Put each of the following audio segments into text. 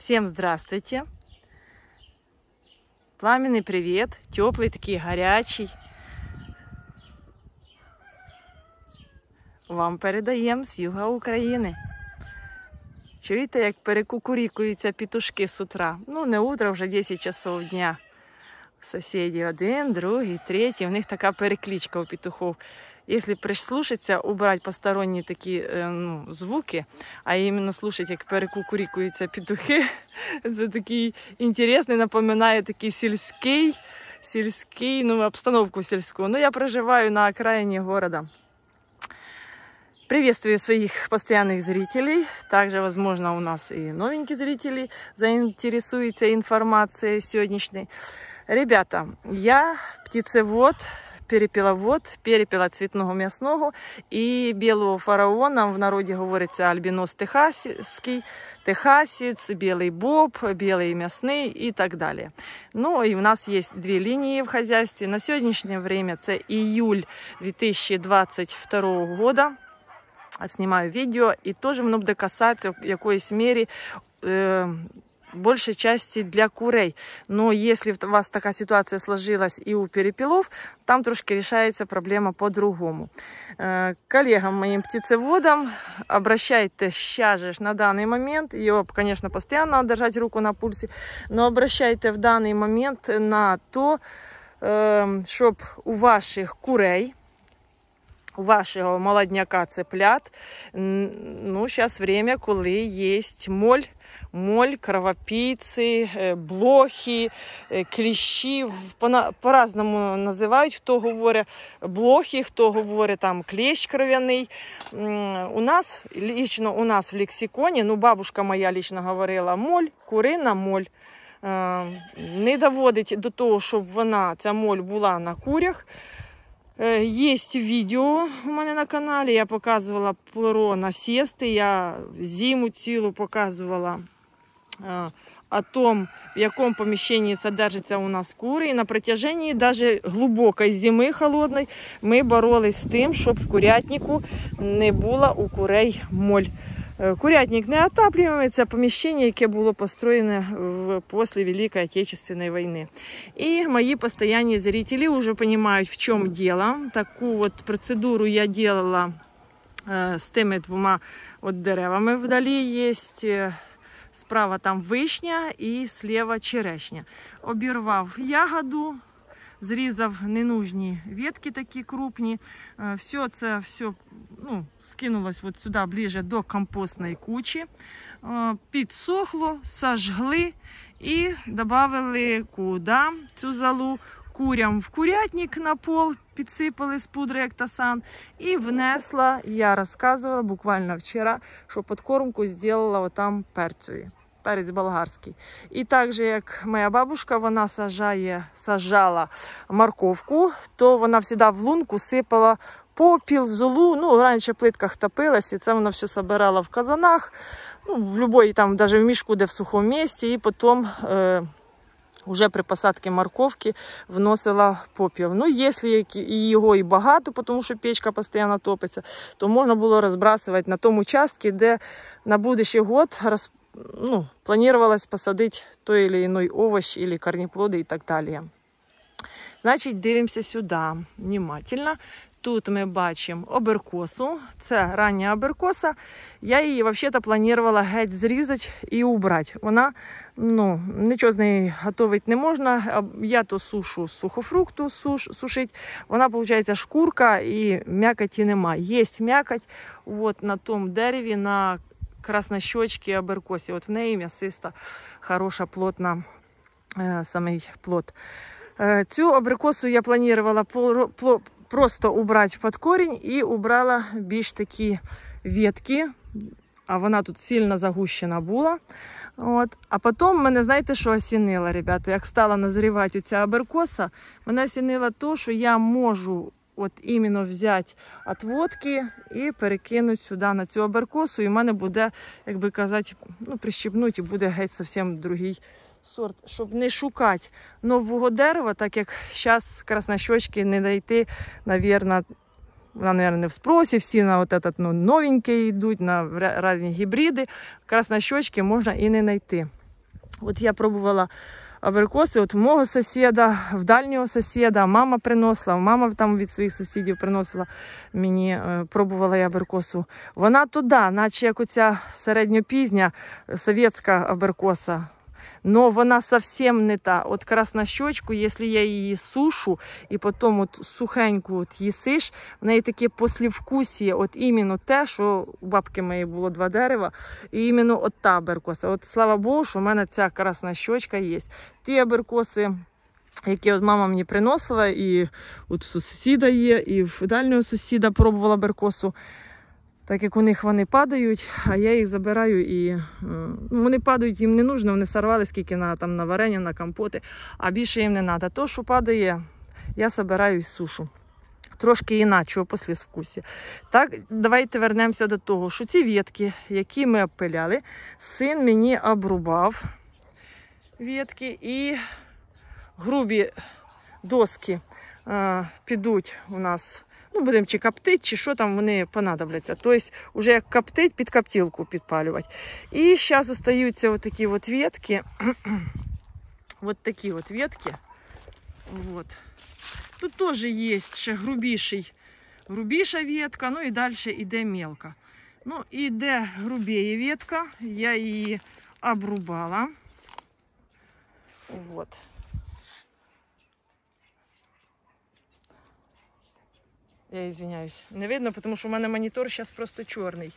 Всем здравствуйте! Пламенный привет! Теплый, такие горячий. Вам передаємо с юга України. Чуєте, як перекукурікуються петушки з утра? Ну, не утро, вже 10 часов дня. Сусіді один, другий, третій. У них така перекличка у петухов. если прислушаться, убрать посторонние такие э, ну, звуки, а именно слушать, как перекукурикуются петухи, это такий інтересний, напоминает, такий сельский, сельский, ну, обстановку сельскую. Но я проживаю на окраине города. Приветствую своих постоянных зрителей. Также, возможно, у нас и новенькие зрители заинтересуются информацией сегодняшней. Ребята, я птицевод, перепіла вод, перепіла цвітного м'ясного і білого фараона. В народі говориться альбінос техасський, техасіць, білий боб, білий м'ясний і так далі. Ну і в нас є дві лінії в хазяйстві. На сьогоднішнє время це іюль 2022 року. Знімаю відео і теж воно буде касатися в якоїсь мірі. Е, большей части для курей. Но если у вас такая ситуация сложилась и у перепілов, там трошки решается проблема по-другому. Э, коллегам моим птицеводам обращайтесь сейчас же на данный момент. Його, звісно, постійно держати руку на пульсе, но обращайте в данный момент на то, чтобы у ваших курей. У вашего молодняка цыплят, Ну, зараз время, когда есть моль моль, кровопійці, э, блохи, э, кліщі. По-разному називають, хто говорить блохи, хто говорить там клещ кров'яний. У нас лично у нас в лексиконі, ну бабушка моя лично говорила моль, курина моль. Э, не доводить до того, щоб вона ця моль була на курях. Е, Є відео у мене на каналі. Я показувала плеро на сісти. Я зиму цілу показувала о том, в яком помещении содержатся у нас куры. И на протяжении даже глубокой зими холодной ми боролись з тим, щоб в курятнику не була у курей моль. Е, курятник не отаплюємо, це поміщення, яке було построєне после Великої Отечественной війни. І мої постійні зрители уже розуміють, в чем дело. Таку от процедуру я делала е, з тими двома от деревами вдалі є. Справа там вишня і сліва черешня. Обірвав ягоду, зрізав ненужні ветки такі крупні. Е, все це все ну, скинулось от сюди ближе до компостної кучі. Е, підсохло, сожгли і додали куди цю залу курям в курятник на пол, підсипали з пудри Ектасан і внесла. Я розказувала буквально вчора, що подкормку зробила отам перцеві. Перець болгарський. І так же, як моя бабушка, вона сажає, сажала морковку, то вона завжди в лунку сипала попіл, золу. Ну, Раніше в плитках топилась, і це вона все збирала в казанах, ну, в любой, там, навіть в мішку, де в сухому місці, і потім. Е Уже при посадці морковки вносила попіл. Ну, якщо його і багато, тому що печка постійно топиться, то можна було розбрасувати на тому участку, де на будущий год роз... ну, планувалось посадити той чи інший овощ, або корнеплоди і так далі. Значить, дивимося сюди внимательно. Тут ми бачимо оберкосу. Це рання оберкоса. Я її взагалі планувала геть зрізати і убрати. Вона ну, нічого з неї готувати не можна. Я то сушу сухофрукту суш, сушить. Вона, виходить, шкурка і м'якоті немає. Є м'якоть от на тому дереві, на краснощочці оберкосі. От в неї м'ясиста, хороша, плотна е, самий плод. Е, цю оберкосу я планувала просто убрати під корінь і убрала більш такі ветки. А вона тут сильно загущена була. От. А потім мене, знаєте, що осінило, ребята? Як стала назрівати оця аберкоса, мене осінило то, що я можу от іменно взяти отводки і перекинути сюди на цю аберкосу. І в мене буде, як би казати, ну, прищіпнути і буде геть зовсім другий сорт, щоб не шукати нового дерева, так як зараз краснощочки не знайти, мабуть, вона, мабуть, не в спросі, всі на от этот, ну, новенькі йдуть, на різні гібриди. Краснощочки можна і не знайти. От я пробувала абрикоси от мого сусіда, в дальнього сусіда, мама приносила, мама там від своїх сусідів приносила мені, е, пробувала я абрикосу. Вона туди, наче як оця середньопізня е, совєтська абрикоса но вона зовсім не та. От красна щочку, якщо я її сушу і потім от сухеньку от їсиш, в неї таке послівкусіє, от іменно те, що у бабки моєї було два дерева, і іменно от та беркоса. От слава Богу, що в мене ця красна щочка є. Ті аберкоси. Які от мама мені приносила, і от сусіда є, і в дальнього сусіда пробувала беркосу так як у них вони падають, а я їх забираю і е, ну, вони падають, їм не нужно, вони сорвали скільки на там на варення, на компоти, а більше їм не треба. То, що падає, я забираю і сушу. Трошки іначе, після вкусі. Так, давайте вернемося до того, що ці вітки, які ми обпиляли, син мені обрубав вітки і грубі доски а, е, підуть у нас Ну, будем чи коптити, чи що там вони понадобляться. Тобто, вже як коптить, під коптілку підпалювати. І зараз остаються отакі от ветки. вот такие вот ветки. Вот. Тут тоже есть, ще грубіший, грубіша ветка, ну и дальше йде мелко. Ну, іде грубее ветка, я її обрубала. Вот. Я извиняюсь. Не видно, тому що в мене монітор зараз просто чорний,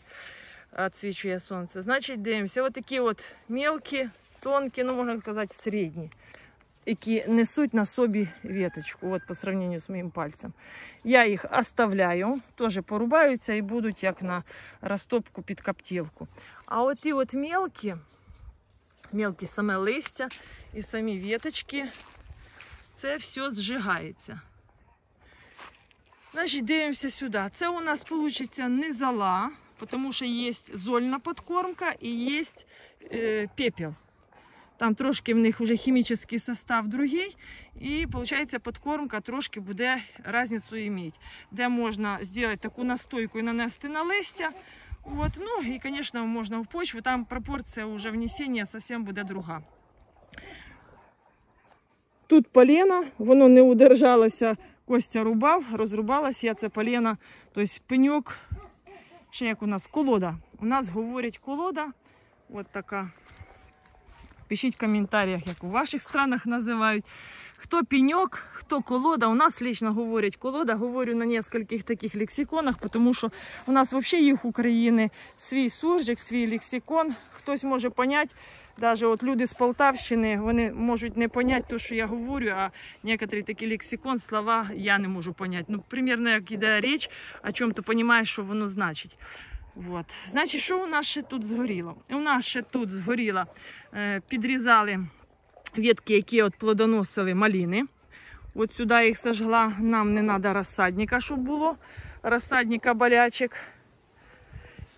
відсвічує сонце. Значить, дивимося. Ось такі от мелкі, тонкі, ну можна казати, середні, які несуть на собі віточку, от по сравненню з моїм пальцем. Я їх оставляю, теж порубаються і будуть як на розтопку під коптівку. А от от мелкі, мелкі саме листя і самі віточки, це все зжигається. Значит, дивимося сюда. Це у нас вийде не зола, потому що є зольна подкормка і есть е, пепел. Там трошки в них уже химический состав другий. І виходить, подкормка трошки буде разницу иметь. де можна сделать таку настойку і нанести на листя. От, ну и, конечно, можна в почву. Там пропорция уже внесення совсем будет друга. Тут полено, воно не удержалося Костя рубав, розрубалась я це поліна. Тобто пеньок, ще як у нас колода. У нас говорять колода. От така. Пишіть в коментарях, як у ваших странах називають. Хто пеньок, хто колода. У нас лично говорять колода. Говорю на нескольких таких лексиконах, тому що у нас взагалі їх України свій суржик, свій лексикон. Хтось може поняти, навіть от люди з Полтавщини вони можуть не поняти те, що я говорю, а некоторі такі лексикон, слова я не можу поняти. Ну, примірно, як йде річ, о чому ти розумієш, що воно значить. Вот. Значить, що у нас ще тут згоріло? У нас ще тут згоріло, е, підрізали ветки, які от плодоносили маліни. От сюди їх сожгла. Нам не треба розсадника, щоб було. Розсадника болячок.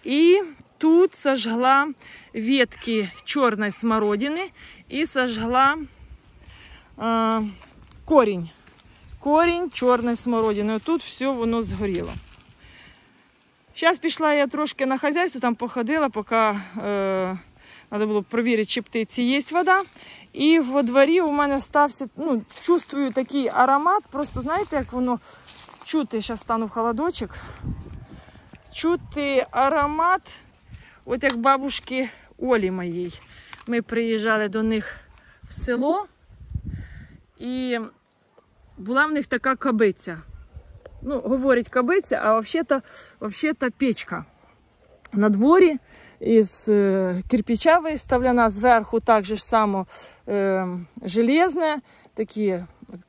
І тут сожгла ветки чорної смородини і сожгла е, корінь. Корінь чорної смородини. Тут все воно згоріло. Зараз пішла я трошки на хазяйство, там походила, поки е, треба було перевірити, чи птиці є вода. І во дворі у мене стався, ну, чувствую такий аромат. Просто знаєте, як воно чути, зараз стану в холодочок. Чути аромат, от як бабушки Олі моїй. Ми приїжджали до них в село і була в них така кабиця. Ну, говорять кабиця, а взагалі-то печка. На дворі із е, кирпича виставлена, зверху так же ж само е, железне, такі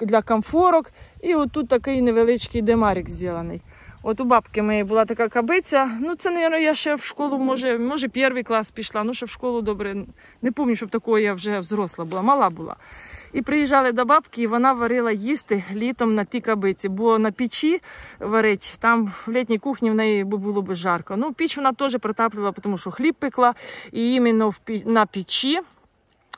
для комфорок. І отут такий невеличкий демарик зроблений. От у бабки моєї була така кабиця. Ну, це, мабуть, я ще в школу, може, може, перший клас пішла, ну ще в школу добре. Не пам'ятаю, щоб такого я вже взросла була, мала була. І приїжджали до бабки, і вона варила їсти літом на тій кабиці, бо на печі варить, там в літній кухні в неї було б жарко. Ну, піч вона теж протаплювала, тому що хліб пекла, і іменно на печі.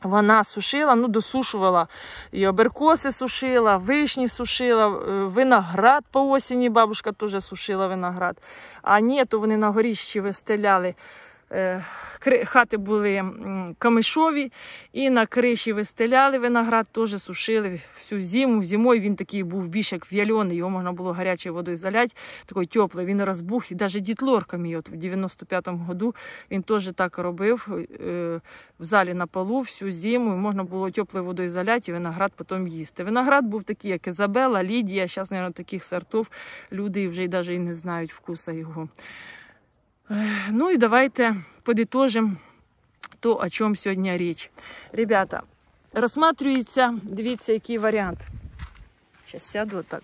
Вона сушила, ну досушувала і оберкоси сушила, вишні сушила, е, виноград по осені бабушка теж сушила виноград. А ні, то вони на горіщі вистеляли. Е, хати були камишові, і на криші вистеляли виноград, теж сушили всю зиму. Зимою він такий був більш як в'яльоний, його можна було гарячою водою заляти, такий теплий, він розбух. І навіть дітлорка мій от в 95-му году він теж так робив е, в залі на полу всю зиму. Можна було теплою водою заляти і виноград потім їсти. Виноград був такий, як Ізабела, Лідія. Зараз, мабуть, таких сортів люди вже й навіть і не знають вкуса його. Ну и давайте подытожим то, о чем сьогодні річ. Ребята, розсматривається, дивіться, який варіант. Зараз сяду так.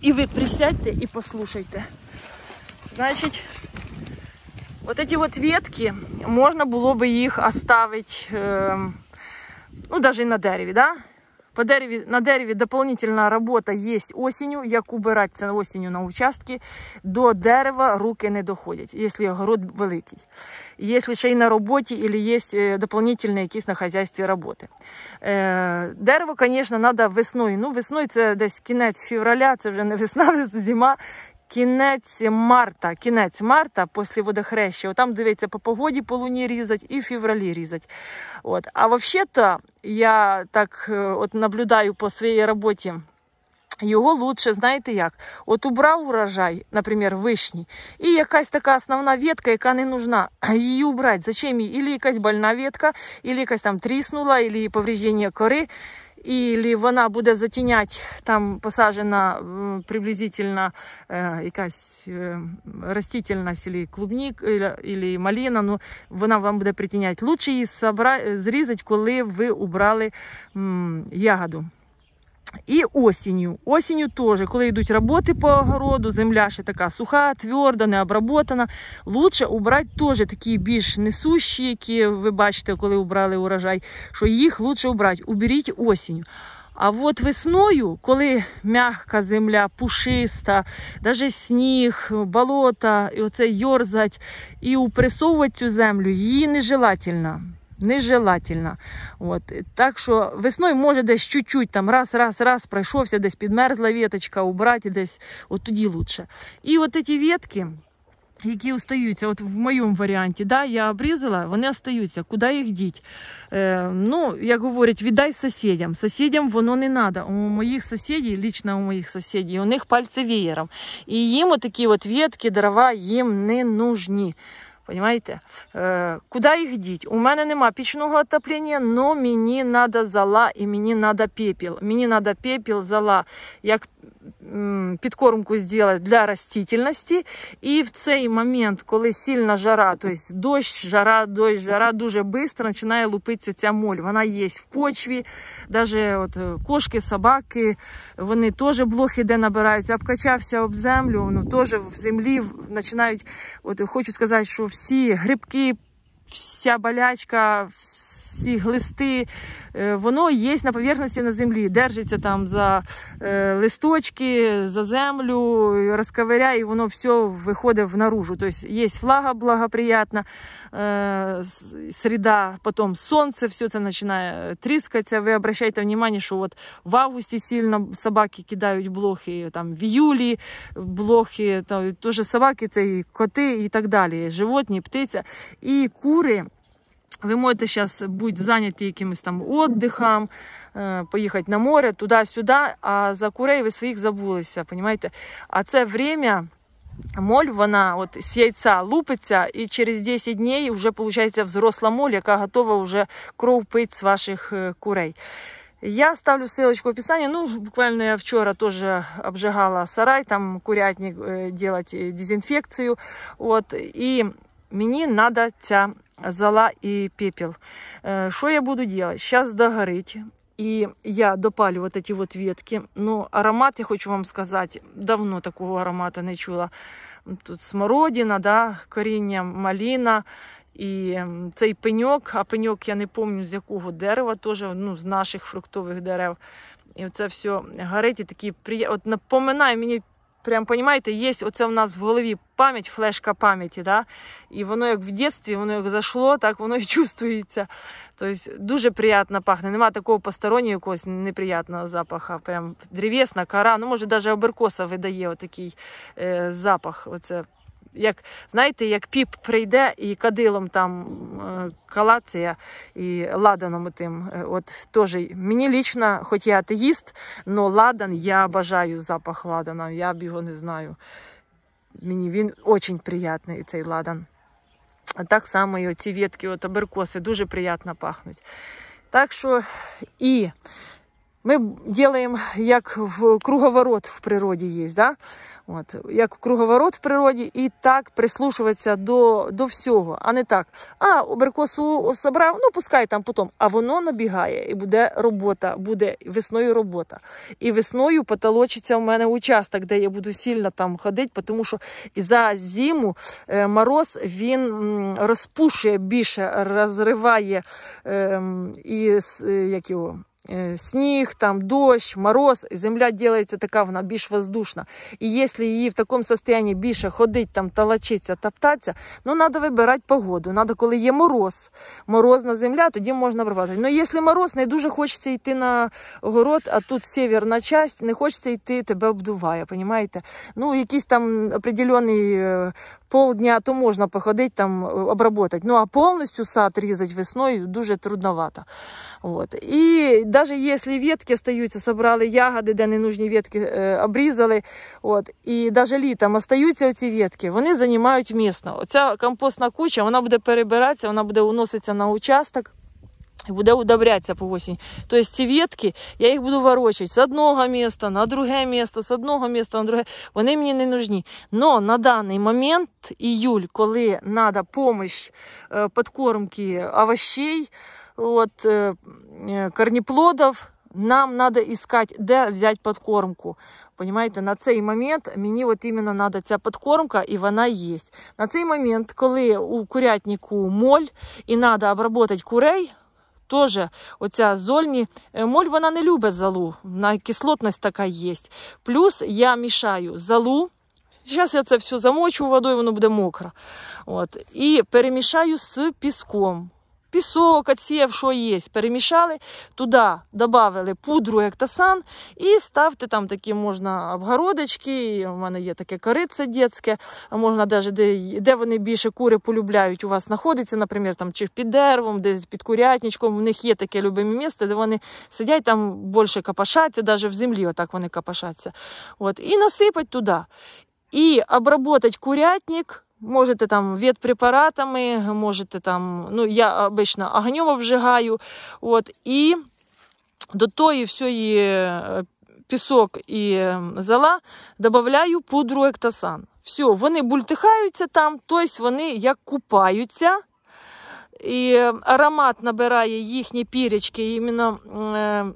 І ви присядьте і послушайте. Значить, вот эти вот ветки, можна було би їх оставити, ну, навіть на дереві, да? По дереві, На дереві доповнительна робота є осінню, як убиратися осінню на участки. До дерева руки не доходять, якщо город великий. Якщо ще й на роботі, або є э, доповнительні якісь на хазяйстві роботи. Э, дерево, звісно, треба весною. Ну, Весною це десь кінець февраля, це вже не весна, зима. Кінець марта, кінець марта, після водохреща. Там дивиться по погоді по луні різать і в февралі різать. От. А взагалі-то я так е, от наблюдаю по своїй роботі. Його лучше, знаєте як? От убрав урожай, наприклад, вишні, і якась така основна ветка, яка не нужна, її убрати. Зачем її? Ілі якась больна ветка, або якась там тріснула, або повреждення кори і вона буде затінять там посаджена приблизительно е, якась е, растительність, або клубнік, або маліна, ну, вона вам буде притіняти. Лучше її зрізати, коли ви убрали м, ягоду. І осінню. Осінню теж, коли йдуть роботи по огороду, земля ще така суха, тверда, необработана. Лучше убрати теж такі більш несущі, які ви бачите, коли убрали урожай, що їх лучше убрати. Уберіть осінню. А от весною, коли м'яка земля, пушиста, навіть сніг, болота, і оце йорзать, і упресовувати цю землю, її нежелательно нежелательно. От. Так що весною може десь чуть-чуть там раз-раз-раз пройшовся, десь підмерзла веточка, убрати десь, от тоді лучше. І от ці ветки, які остаються, от в моєму варіанті, да, я обрізала, вони остаються, куди їх діть. Е, ну, як говорять, віддай сусідям. Сусідям воно не треба. У моїх сусідів, лично у моїх сусідів, у них пальці веєром. І їм отакі от ветки, дрова їм не нужні. Понимаєте? Е, Куди їх діть? У мене нема пічного отоплення, але мені треба зала і мені треба пепіл. Мені треба пепіл, зала. Як підкормку зробити для растительності. І в цей момент, коли сильна жара, тобто дощ, жара, дощ, жара, дуже швидко починає лупитися ця моль. Вона є в почві, навіть е, кошки, собаки, вони теж блохи де набираються, обкачався об землю, ну, теж в землі починають, от хочу сказати, що всі грибки, вся болячка, ці глисти, е, воно є на поверхності на землі, держиться там за е, листочки, за землю, розковиряє, і воно все виходить наружу. Тобто є влага благоприятна, е, середа, потім сонце, все це починає тріскатися. Ви обращайте увагу, що от в августі сильно собаки кидають блохи, там в іюлі блохи, там, теж собаки, це і коти і так далі. Животні, птиця і кури. Ви можете сейчас быть заняты якимось там отдыхом, е, поїхати на море, туди-сюди, а за курей ви своїх забулися, понимаєте? А це час моль, вона от з яйця лупиться, і через 10 днів вже виходить взросла моль, яка готова вже кров пити з ваших е, курей. Я ставлю ссылочку в описании. Ну, буквально я вчера тоже обжигала сарай, там курятник э, делать э, дезинфекцию. Вот. И мені надо ця зола і пепел. Е, що я буду робити? Зараз догорить. І я допалю вот эти вот ветки. Ну, аромат, я хочу вам сказати, давно такого аромата не чула. Тут смородина, да, коріння, маліна і цей пеньок. А пеньок я не пам'ятаю з якого дерева, теж ну, з наших фруктових дерев. І це все горить і такі приємні. От напоминає мені Прям, понимаєте, є оце в нас в голові пам'ять, флешка пам'яті. да? І воно як в дитинстві, воно як зашло, так воно і чувствується. Тобто дуже приємно пахне. Нема такого постороннього якогось неприятного запаха. Прям древесна, кора, ну може навіть оберкоса видає отакий е, э, запах. Оце як знаєте, як піп прийде і кадилом там е, калація і ладаном тим. Е, от теж мені лічно, хоч я атеїст, але ладан я бажаю запах ладана. Я б його не знаю. Мені він дуже приятний цей ладан. А так само і ці вітки, от аберкоси дуже приємно пахнуть. Так що і ми делаем, як в круговорот в природі є, да? От, як в круговорот в природі, і так прислушуватися до до всього, а не так. А, абрикосу собрав, ну пускай там потім. А воно набігає і буде робота, буде весною робота. І весною потолочиться в мене участок, де я буду сильно там ходити, тому що за зиму е, мороз він розпушує більше, розриває ем, е, і як його. Э, сніг, там дощ, мороз, земля ділається така, вона більш воздушна. І якщо її в такому стані більше ходить, там талачиться, топтатися, ну треба вибирати погоду. Треба, коли є мороз, морозна земля, тоді можна брати. Ну якщо мороз, не дуже хочеться йти на город, а тут северна часть, не хочеться йти, тебе обдуває. Понимаєте? Ну, якийсь там определений э, полдня, то можна походити там э, обработати. Ну а повністю сад різати весною дуже трудновато. От. І даже если ветки остаются, собрали ягоди, де ненужні ветки е, э, обрізали. От, І навіть літом остаються ці ветки, вони займають місце. Оця компостна куча вона буде перебиратися, вона буде уноситися на участок. І буде удобрятися по осінь. Тобто ці ветки, я їх буду ворочати з одного міста на друге місто, з одного міста на друге. Вони мені не нужні. Но на даний момент, июль, коли треба допомога е, підкормки овощей, вот, е, е, корнеплодов, нам надо искать, де взяти подкормку. Понимаєте, на цей момент мені от іменно треба ця подкормка, і вона є. На цей момент, коли у курятнику моль і треба обробити курей, теж оця зольні е, моль вона не любить залу. На кислотність така є. Плюс я мішаю залу. Зараз я це все замочу водою, воно буде мокро. От. І перемішаю з піском пісок, отсів, що є, перемішали, туди додали пудру, ектасан, і ставте там такі можна обгородочки. У мене є таке корице дітське, можна навіть де, де вони більше кури полюбляють, у вас знаходиться, наприклад, там чи під деревом, десь під курятничком. У них є таке любиме місце, де вони сидять, там більше капашаться, навіть в землі отак вони капашаться. От, І насипать туди. І обработать курятник. Можете там ветпрепаратами, можете там, ну, я обично огнем обжигаю. От, І до тої всієї е, пісок і ем, зола додаю пудру ектосан. Все, вони бультихаються там, тобто вони як купаються. І ем, аромат набирає їхні пірічки. іменно... Е,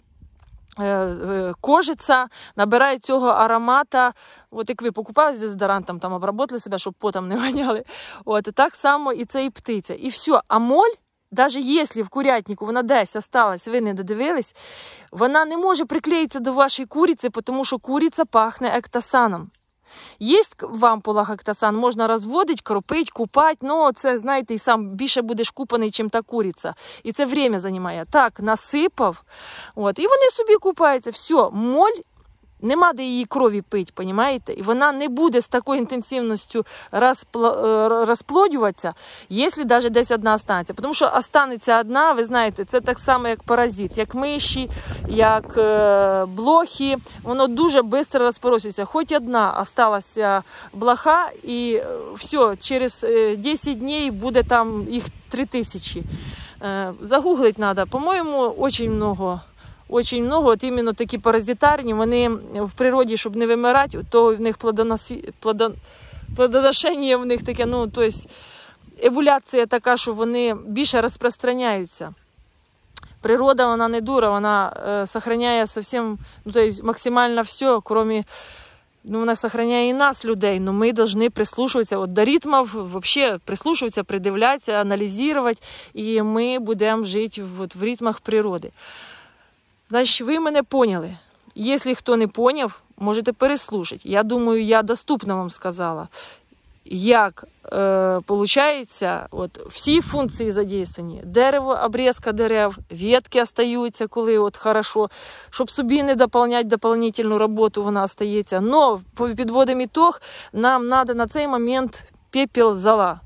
Е, е, кожиця набирає цього аромата, от як ви покупали з дезодорантом, там обработали себе, щоб потом не воняли. От так само і це і птиця. І все, а моль, навіть якщо в курятнику вона десь осталась, ви не додивились, вона не може приклеїтися до вашої куриці, тому що куриця пахне ектасаном. Єсть вампула полахактасан, можна розводити, кропити, купати, але це, знаєте, і сам більше будеш купаний, ніж та куриця. І це время займає. Так, насипав. От, І вони собі купаються. Все, моль Нема де її крові пить, понімаєте? І вона не буде з такою інтенсивністю е, розплодюватися, якщо навіть десь одна останеться. Тому що останеться одна, ви знаєте, це так само, як паразит, як миші, як е, блохи. Воно дуже швидко розпоросюється. Хоч одна осталася блоха, і е, все, через 10 днів буде там їх 3 тисячі. Загуглить треба, по-моєму, дуже багато. Очень много, от іменно такі паразитарні, вони в природі, щоб не вимирати, то в них плодоносі... плодон... плодоношення в них таке, ну, тобто еволюція така, що вони більше розпространяються. Природа, вона не дура, вона е, сохраняє совсем, ну, то есть максимально все, кроме, ну, вона сохраняє і нас, людей, але ми повинні прислушуватися от до ритмів, взагалі прислушуватися, придивлятися, аналізувати, і ми будемо жити в, от, в ритмах природи. Значить, ви мене поняли. Якщо хто не поняв, можете переслушати. Я думаю, я доступно вам сказала, як е, всі функції задіяні: Дерево, обрізка дерев, ветки остаються, коли от хорошо, щоб собі не доповняти доповнительну роботу, вона остається. Но підводимо ітог, нам треба на цей момент пепел зала.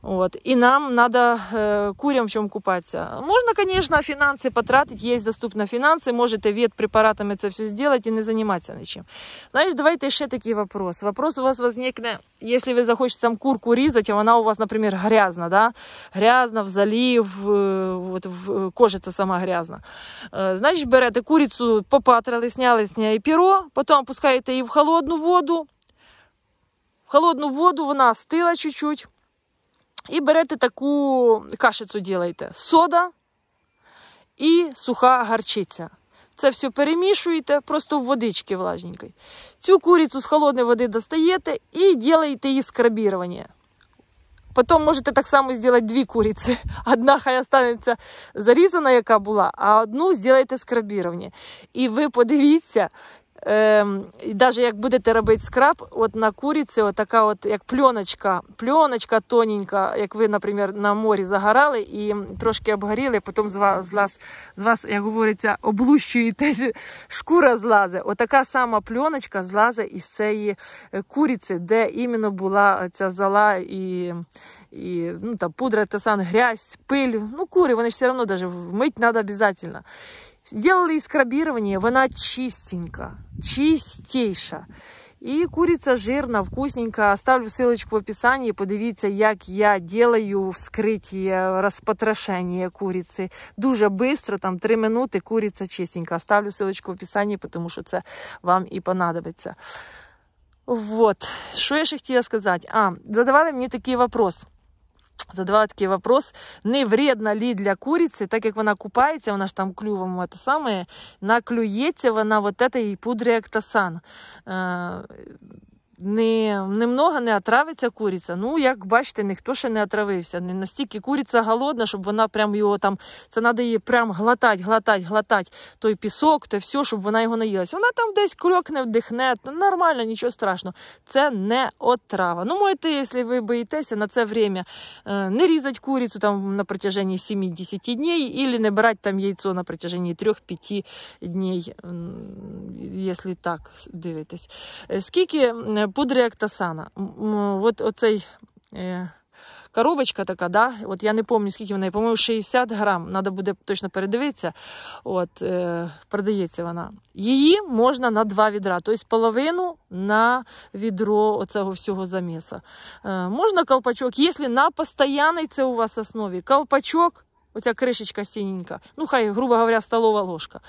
Вот. И нам надо э, курям в чем купаться. Можно, конечно, финансы потратить, есть доступно фінанси, можете від препаратами это все сделать и не заниматься ничем. Знаешь, давайте еще такие вопросы. Вопрос у вас возникне, если вы захочете там курку різати, а она у вас, например, грязна, да? грязна, в залив, э, вот, в, э, кожица сама грязна. Э, Значить, берете курицу, попатрили, сняли с нее перо, потом опускаєте ее в холодную воду. В холодну воду она остыла чуть-чуть. І берете таку кашицю ділаєте. Сода і суха гарчиця. Це все перемішуєте, просто в водички влажненькій. Цю курицю з холодної води достаєте і ділаєте її скрабірування. Потім можете так само зробити дві куриці. Одна хай останеться зарізана, яка була, а одну зробите скрабірування. І ви подивіться, Ем, і навіть як будете робити скраб, от на куриці, от така от як пленочка, пленочка тоненька, як ви, наприклад, на морі загорали і трошки обгоріли, потім з вас, з вас, з вас як говориться, облущуєтесь, шкура злазе. Отака сама пленочка злазить із цієї е, куриці, де іменно була ця зала і і ну, там, пудра, тасан, грязь, пиль. Ну, кури, вони ж все одно навіть вмить треба обов'язково. Сделали скрабирование, она чистенько, чистейша. І куриця жирна, вкусненька. Оставлю ссылочку в описанні. Подивіться, як я ділаю вскриття, розпотрошення куриці. Дуже швидко, там 3 минути, куриця чистенька. Оставлю ссылочку в описанні, тому що це вам і понадобиться. Вот. Що я ще хотіла сказати? А, задавали мені такий вопрос. задавала такий вопрос, не «Ну вредно ли для курицы, так как она купается, у нас там клювом те саме, наклюється вона от цієї пудрі актасан. Э, не, немного не отравиться куриця. Ну, як бачите, ніхто ще не отравився. Не настільки куриця голодна, щоб вона прям його там. Це треба її прям глотати, глотати, глотати. Той пісок, то все, щоб вона його наїлася. Вона там десь кльокне, вдихне. Ну, нормально, нічого страшного. Це не отрава. Ну, можете, якщо ви боїтеся на це время е, не різати курицю там на протяжені 7-10 днів, або не брати там яйцо на протяжені 3-5 днів, якщо так дивитесь. Е, скільки е, пудри Ектасана. От оцей э, коробочка така, да? от я не пам'ятаю, скільки вона, по-моєму, 60 грам. Треба буде точно передивитися. От, е, э, Продається вона. Її можна на два відра, тобто половину на відро оцього всього заміса. Е, э, Можна колпачок, якщо на постійній це у вас основі колпачок. Оця кришечка сіненька, ну хай, грубо говоря, столова ложка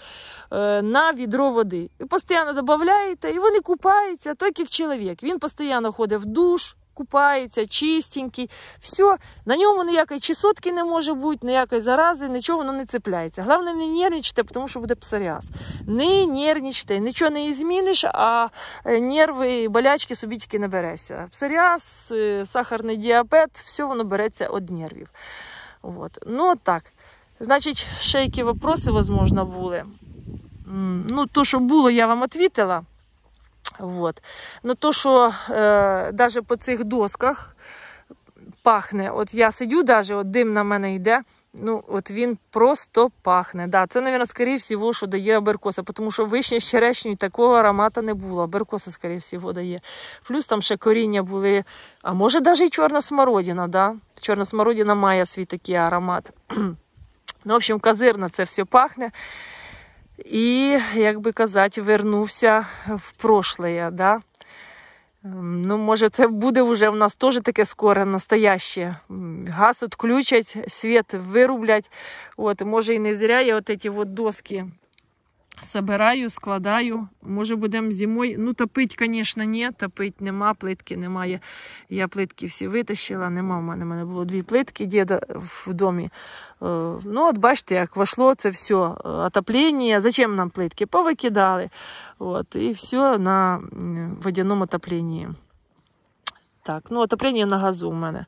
е, на відро води. І постійно додаєте, і вони купаються, той як чоловік. Він постійно ходить в душ, купається, чистенький, все. На ньому ніякої чесотки не може бути, ніякої зарази, нічого воно ну, не цепляється. Головне, не нервничайте, тому що буде псоріаз. Не нервничайте, нічого не зміниш, а е, нерви і болячки собі тільки набереться. Псоріаз, е, сахарний діабет, все воно береться від нервів. Вот. Ну, от так. Значить, ще які вопроси, можливо, були. Ну, то, що було, я вам відповіла. Вот. Ну, то, що е, навіть по цих досках пахне, от я сидю, навіть, от дим на мене йде. Ну, от він просто пахне. Да, Це, мабуть, скоріше всього, що дає аберкоса, тому що вишня з черешню такого аромата не було. Аберкоса, скоріше всього, дає. Плюс там ще коріння були, а може, навіть і чорна смородина. да? Чорна смородина має свій такий аромат. ну, В общем, казирно це все пахне. І, як би казати, вернувся в прошлое. Да? Ем, ну, може, це буде вже в нас теж таке скоро настояще. Газ відключать, світ вирублять. От, Може і не зря я от ці от доски. Собираю, складаю. Може, будемо зимою. Ну, топить, звісно, ні. Топить нема, плитки немає. Я плитки всі витащила, нема У мене. У мене було дві плитки діда в домі. Е, ну, от бачите, як вошло це все. Отоплення. Зачем нам плитки? Повикидали. От, І все на водяному отопленні. Так, ну, отоплення на газу у мене.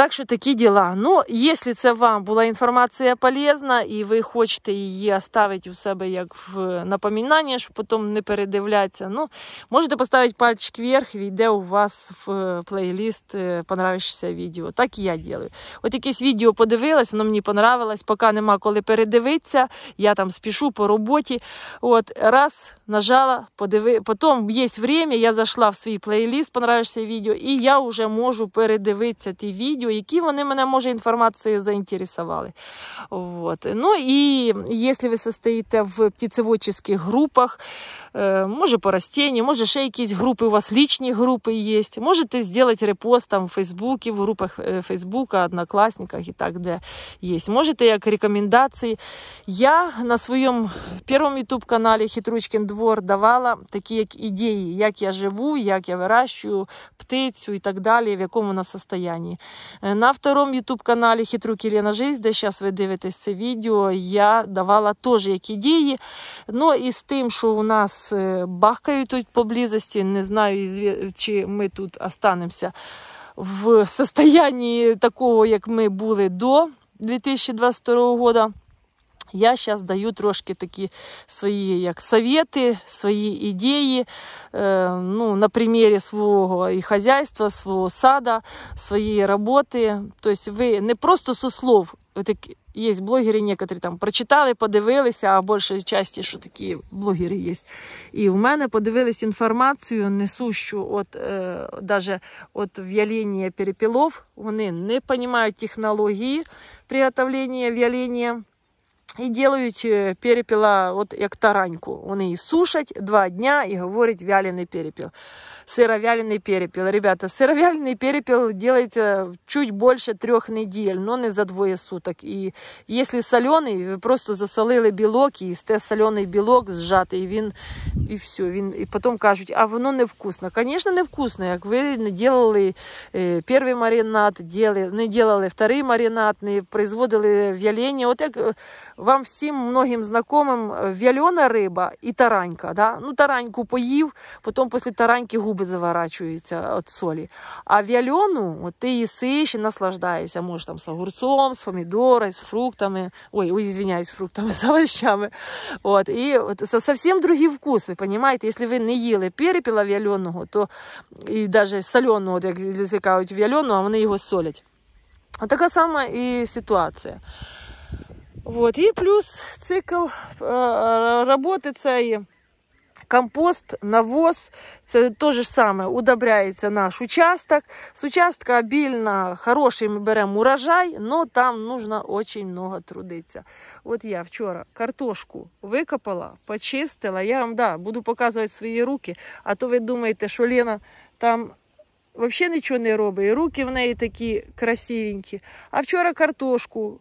Так що такі діла. Ну, якщо це вам була інформація полезна і ви хочете її оставити у себе як в напомінання, щоб потім не передивлятися, ну, можете поставити пальчик вверх, війде у вас в е, плейліст е, понравившеся відео. Так і я ділю. От якесь відео подивилась, воно мені понравилось, поки нема коли передивитися, я там спішу по роботі. От, Раз, нажала, подиви... потім є время, я зайшла в свій плейліст, понравившеся відео, і я вже можу передивитися ті відео які вони мене, може, інформації заінтересували. Вот. Ну і якщо ви состоїте в птицеводчих групах, е, може по растінню, може ще якісь групи, у вас лічні групи є. Можете зробити репост там в Фейсбуці, в групах е, Фейсбука, Однокласниках і так де є. Можете як рекомендації. Я на своєму першому ютуб-каналі Хитручкин двор давала такі як ідеї, як я живу, як я вирощую птицю і так далі, в якому вона состоянні. Е, на втором ютуб-каналі Хитрук Елена Жизнь, де зараз ви дивитесь це відео, я давала теж які дії. Ну і з тим, що у нас е, бахкають тут поблизості, не знаю, чи ми тут останемося в состоянні такого, як ми були до 2022 року. Я зараз даю трошки такі свої як совєти, свої ідеї е, ну, на примірі свого і хазяйства, свого сада, своєї роботи. Тобто ви не просто со слов. Є блогери, які там прочитали, подивилися, а більше часті, що такі блогери є. І в мене подивились інформацію, несущу от, е, даже от в'яління перепілов. Вони не розуміють технології приготовлення в'яління і ділають э, перепіла, от як тараньку. Вони її сушать два дня і говорять вялений перепіл. Сировялений перепіл. Ребята, сировялений перепіл делается чуть більше трьох неділь, але не за двоє суток. І якщо солений, ви просто засолили білок, і сте солений білок зжатий, і він і все. Він, І потім кажуть, а воно невкусно. Звісно, невкусно, як ви не робили е, перший маринад, не робили вторий маринад, не производили вялення. От як вам всім многим знакомим э, вяльона риба і таранька. Да? Ну, Тараньку поїв, потім після тараньки губи заворачуються від солі. А в'яльону от ти їсиш і наслаждаєшся. Може там з огурцом, з помідором, з фруктами. Ой, ой, извиняюсь, фруктами, з овощами. От. І от, зовсім другий вкус, ви розумієте? Якщо ви не їли перепіла в'яльоного, то і навіть соленого, як злякають вяленого, а вони його солять. Така сама і ситуація. От. І плюс цикл э, роботи цієї. Компост, навоз, це те ж саме удобряється наш участок. З участка обільно, хороший ми беремо урожай, але там потрібно дуже много трудитися. От я вчора картошку викопала, почистила. Я вам да, буду показувати свої руки, а то ви думаєте, що Лена там взагалі нічого не робить. І руки в неї такі красивенькі. А вчора картошку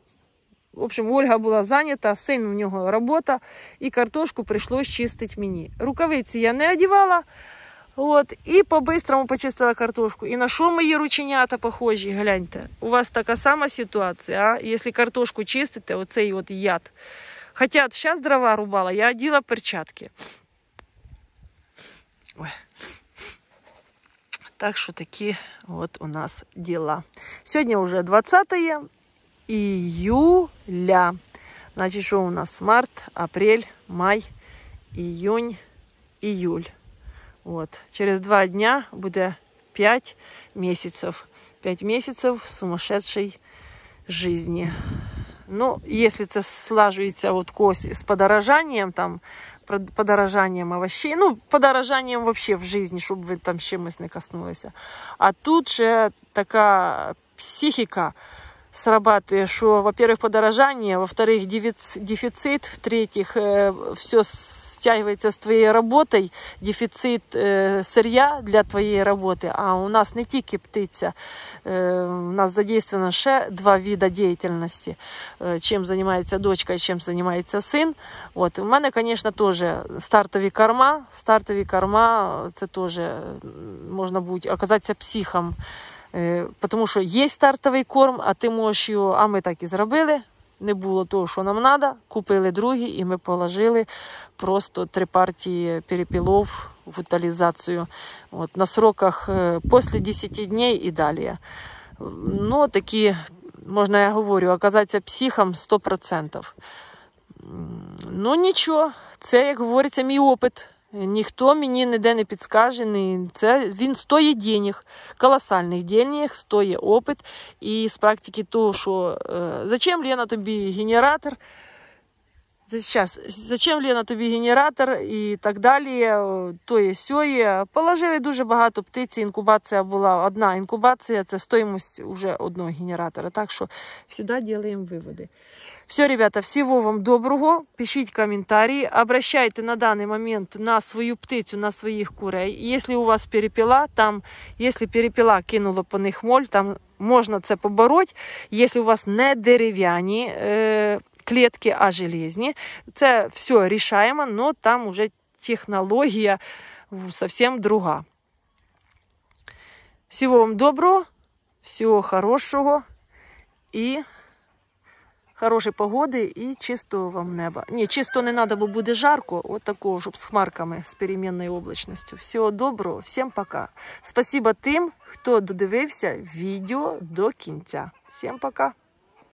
в общем, Ольга була зайнята, син у нього робота, і картошку прийшлося чистити мені. Рукавиці я не одівала. От, І по-бистрому почистила картошку. І на що мої рученята похожі, гляньте. У вас така сама ситуація, а? якщо картошку чистите, оцей от яд. Хоча зараз дрова рубала, я оділа перчатки. Ой. Так що такі от у нас діла. Сьогодні вже 20 е июля. Значит, что у нас? Март, апрель, май, июнь, июль. вот. Через два дня будет пять месяцев, пять месяцев сумасшедшей жизни. Ну, если это слаживается вот кось с подорожанием там, подорожанием овощей, ну, подорожанием вообще в жизни, щоб ви там чимось не коснулися. А тут же такая психика срабатывает, что, во-первых, подорожание, во-вторых, дефицит, в-третьих, э, все стягивается с твоєю роботою, дефицит э, сырья для твоєї роботи. А у нас не тільки птиця, э, у нас задействовано ще два види діяльності. Чим займається дочка і чим займається син. От. У мене, конечно, теж стартові корма. Стартові корма це теж можна бути оказатися психом. Е, Тому що є стартовий корм, а ти можеш його, а ми так і зробили. Не було того, що нам треба. Купили другий, і ми положили просто три партії перепілов в утилізацію. От, На сроках е, після 10 днів і далі. Ну, такі, можна я говорю, оказатися психом 100%. Ну, нічого, це, як говориться, мій опит. Е, ніхто мені ніде не підскаже. Це він стоїть денег, колосальних денег, стоїть опит. І з практики того, що е, зачем Лена тобі генератор? Зараз, зачем Лена тобі генератор і так далі. Е, то є сьоє. Положили дуже багато птиць. Інкубація була одна. Інкубація це стоїмость уже одного генератора. Так що завжди робимо виводи. Все, ребята, всего вам доброго. Пишите комментарии. Обращайте на данный момент на свою птицу, на своих курей. Если у вас перепела, там, если перепела кинула по них моль, там можно это побороть. Если у вас не деревянные е, клітки, а железные, это все решаемо, но там уже технология совсем друга. Всего вам доброго, всего хорошего и хорошої погоди і чистого вам неба. Ні, чисто не треба, бо буде жарко. От такого, щоб з хмарками, з перемінною облачністю. Всього доброго, всім пока. Спасибо тим, хто додивився відео до кінця. Всім пока.